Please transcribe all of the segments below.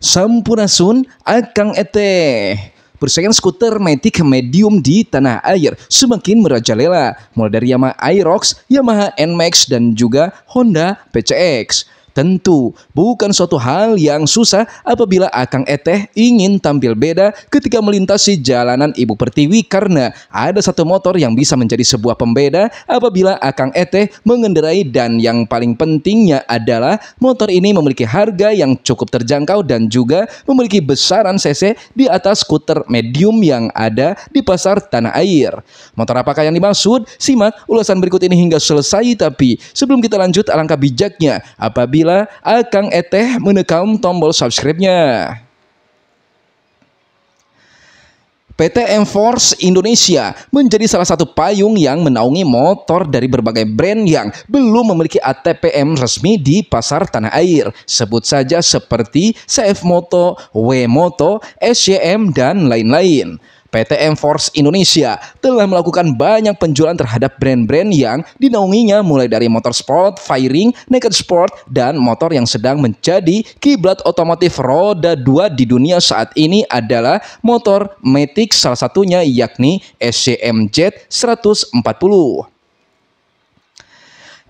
Sampurasun akang ete. Persaingan skuter matic medium di tanah air semakin merajalela, mulai dari Yamaha Aerox, Yamaha NMAX, dan juga Honda PCX. Tentu, bukan suatu hal yang susah apabila Akang Eteh ingin tampil beda ketika melintasi jalanan Ibu Pertiwi karena ada satu motor yang bisa menjadi sebuah pembeda apabila Akang Eteh mengendarai dan yang paling pentingnya adalah motor ini memiliki harga yang cukup terjangkau dan juga memiliki besaran CC di atas skuter medium yang ada di pasar tanah air. Motor apakah yang dimaksud? Simak ulasan berikut ini hingga selesai tapi sebelum kita lanjut alangkah bijaknya apabila apabila akang eteh menekam tombol subscribe-nya. PT Enforce Indonesia menjadi salah satu payung yang menaungi motor dari berbagai brand yang belum memiliki ATPM resmi di pasar tanah air. Sebut saja seperti CF Moto, W Moto, SCM dan lain-lain. PT Force Indonesia telah melakukan banyak penjualan terhadap brand-brand yang dinaunginya mulai dari motorsport, firing, naked sport, dan motor yang sedang menjadi kiblat otomotif roda dua di dunia saat ini adalah motor Matic salah satunya yakni SCMZ 140.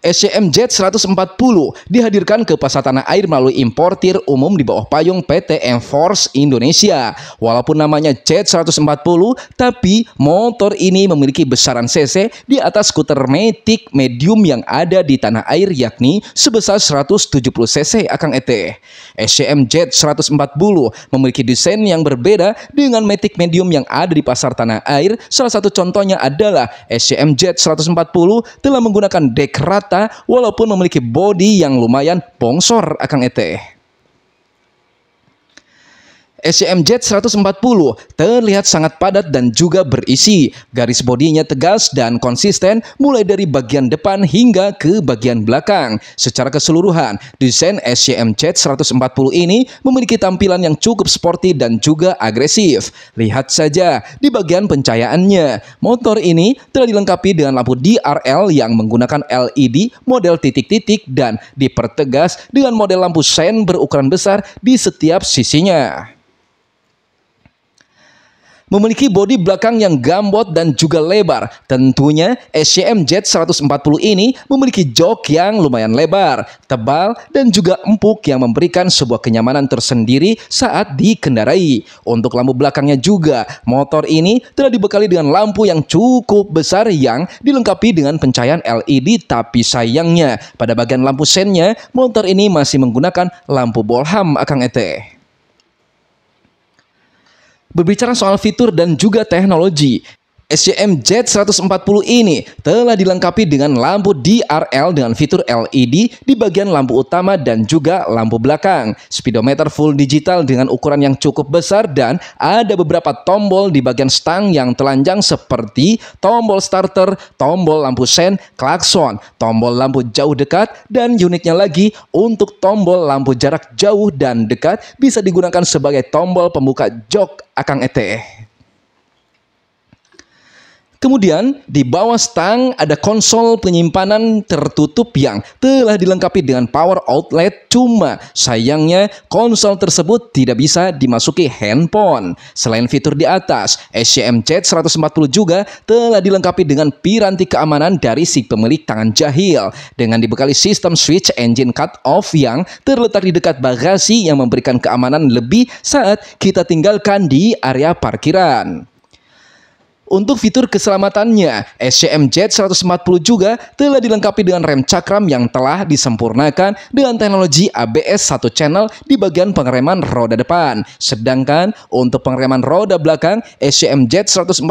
SCM Jet 140 dihadirkan ke pasar tanah air melalui importir umum di bawah payung PT Enforce Indonesia. Walaupun namanya Jet 140, tapi motor ini memiliki besaran CC di atas skuter metik medium yang ada di tanah air yakni sebesar 170 cc Akang ET. SCM Jet 140 memiliki desain yang berbeda dengan metik medium yang ada di pasar tanah air. Salah satu contohnya adalah SCM Jet 140 telah menggunakan dek rata walaupun memiliki body yang lumayan bongsor akang ete. SCMJ 140 terlihat sangat padat dan juga berisi. Garis bodinya tegas dan konsisten mulai dari bagian depan hingga ke bagian belakang. Secara keseluruhan, desain SCMJ 140 ini memiliki tampilan yang cukup sporty dan juga agresif. Lihat saja di bagian pencahayaannya. Motor ini telah dilengkapi dengan lampu DRL yang menggunakan LED model titik-titik dan dipertegas dengan model lampu sein berukuran besar di setiap sisinya. Memiliki bodi belakang yang gambot dan juga lebar. Tentunya SCM Jet 140 ini memiliki jok yang lumayan lebar, tebal, dan juga empuk yang memberikan sebuah kenyamanan tersendiri saat dikendarai. Untuk lampu belakangnya juga, motor ini telah dibekali dengan lampu yang cukup besar yang dilengkapi dengan pencahayaan LED tapi sayangnya pada bagian lampu sennya motor ini masih menggunakan lampu bolham akang ete. Berbicara soal fitur dan juga teknologi, SCM Z140 ini telah dilengkapi dengan lampu DRL dengan fitur LED di bagian lampu utama dan juga lampu belakang, speedometer full digital dengan ukuran yang cukup besar dan ada beberapa tombol di bagian stang yang telanjang seperti tombol starter, tombol lampu sen, klakson, tombol lampu jauh dekat, dan uniknya lagi untuk tombol lampu jarak jauh dan dekat bisa digunakan sebagai tombol pembuka jok akang ETE. Kemudian di bawah stang ada konsol penyimpanan tertutup yang telah dilengkapi dengan power outlet cuma sayangnya konsol tersebut tidak bisa dimasuki handphone. Selain fitur di atas, SCM Jet 140 juga telah dilengkapi dengan piranti keamanan dari si pemilik tangan jahil dengan dibekali sistem switch engine cut off yang terletak di dekat bagasi yang memberikan keamanan lebih saat kita tinggalkan di area parkiran. Untuk fitur keselamatannya, SCM Jet 140 juga telah dilengkapi dengan rem cakram yang telah disempurnakan dengan teknologi ABS satu channel di bagian pengereman roda depan. Sedangkan untuk pengereman roda belakang, SCM Jet 140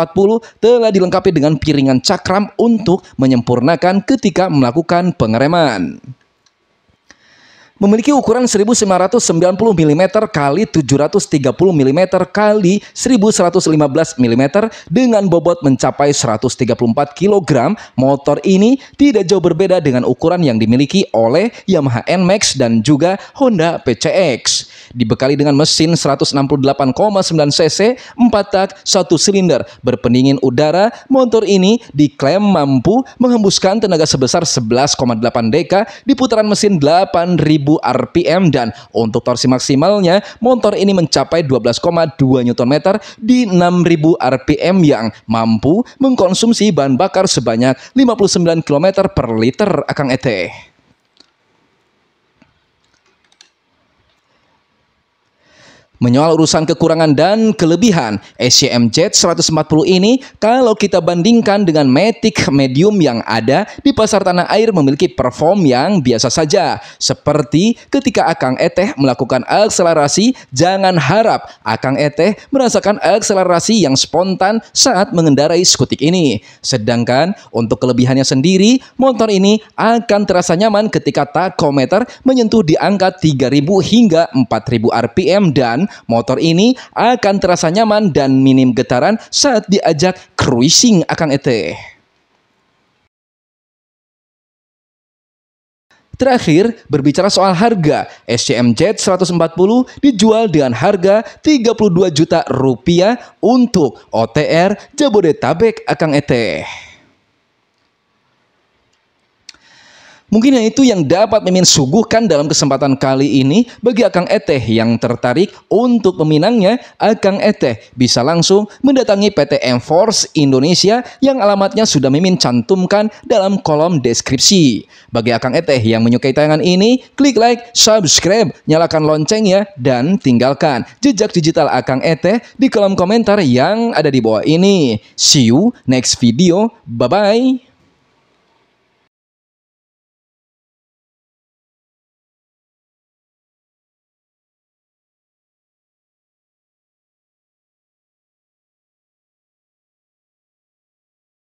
telah dilengkapi dengan piringan cakram untuk menyempurnakan ketika melakukan pengereman memiliki ukuran 1990 mm kali 730 mm kali 1115 mm dengan bobot mencapai 134 kg. Motor ini tidak jauh berbeda dengan ukuran yang dimiliki oleh Yamaha NMAX dan juga Honda PCX. Dibekali dengan mesin 168,9 cc, 4 tak, 1 silinder, berpendingin udara, motor ini diklaim mampu menghembuskan tenaga sebesar 11,8 deka di putaran mesin 8000 1.000 rpm dan untuk torsi maksimalnya motor ini mencapai 12,2 Nm di 6000 rpm yang mampu mengkonsumsi bahan bakar sebanyak 59 km per liter Akang Ete. Menyoal urusan kekurangan dan kelebihan, SCM Jet 140 ini kalau kita bandingkan dengan Matic Medium yang ada di pasar tanah air memiliki perform yang biasa saja. Seperti ketika Akang Eteh melakukan akselerasi, jangan harap Akang Eteh merasakan akselerasi yang spontan saat mengendarai skutik ini. Sedangkan untuk kelebihannya sendiri, motor ini akan terasa nyaman ketika takometer menyentuh di angka 3000 hingga 4000 RPM dan motor ini akan terasa nyaman dan minim getaran saat diajak cruising Akang Ete. Terakhir, berbicara soal harga, SCM Jet 140 dijual dengan harga 32 juta rupiah untuk OTR Jabodetabek Akang Eteh. Mungkin itu yang dapat Mimin suguhkan dalam kesempatan kali ini bagi Akang Eteh yang tertarik untuk meminangnya Akang Eteh bisa langsung mendatangi PT Enforce Indonesia yang alamatnya sudah Mimin cantumkan dalam kolom deskripsi. Bagi Akang Eteh yang menyukai tayangan ini, klik like, subscribe, nyalakan loncengnya dan tinggalkan jejak digital Akang Eteh di kolom komentar yang ada di bawah ini. See you next video. Bye bye.